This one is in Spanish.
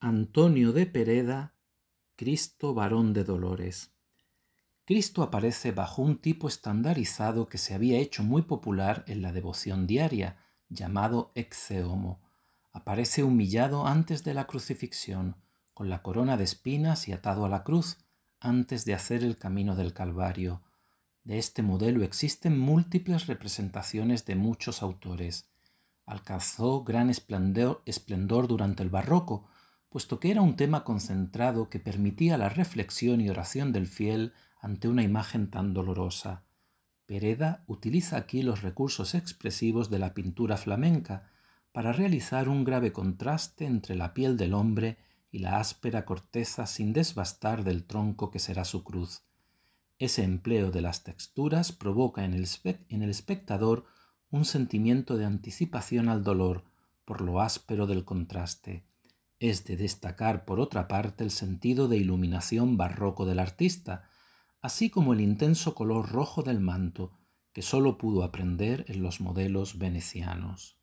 Antonio de Pereda, Cristo varón de dolores. Cristo aparece bajo un tipo estandarizado que se había hecho muy popular en la devoción diaria, llamado exeomo. Aparece humillado antes de la crucifixión, con la corona de espinas y atado a la cruz, antes de hacer el camino del Calvario. De este modelo existen múltiples representaciones de muchos autores. Alcanzó gran esplendor durante el barroco, puesto que era un tema concentrado que permitía la reflexión y oración del fiel ante una imagen tan dolorosa. Pereda utiliza aquí los recursos expresivos de la pintura flamenca para realizar un grave contraste entre la piel del hombre y la áspera corteza sin desbastar del tronco que será su cruz. Ese empleo de las texturas provoca en el, en el espectador un sentimiento de anticipación al dolor por lo áspero del contraste. Es de destacar, por otra parte, el sentido de iluminación barroco del artista, así como el intenso color rojo del manto, que sólo pudo aprender en los modelos venecianos.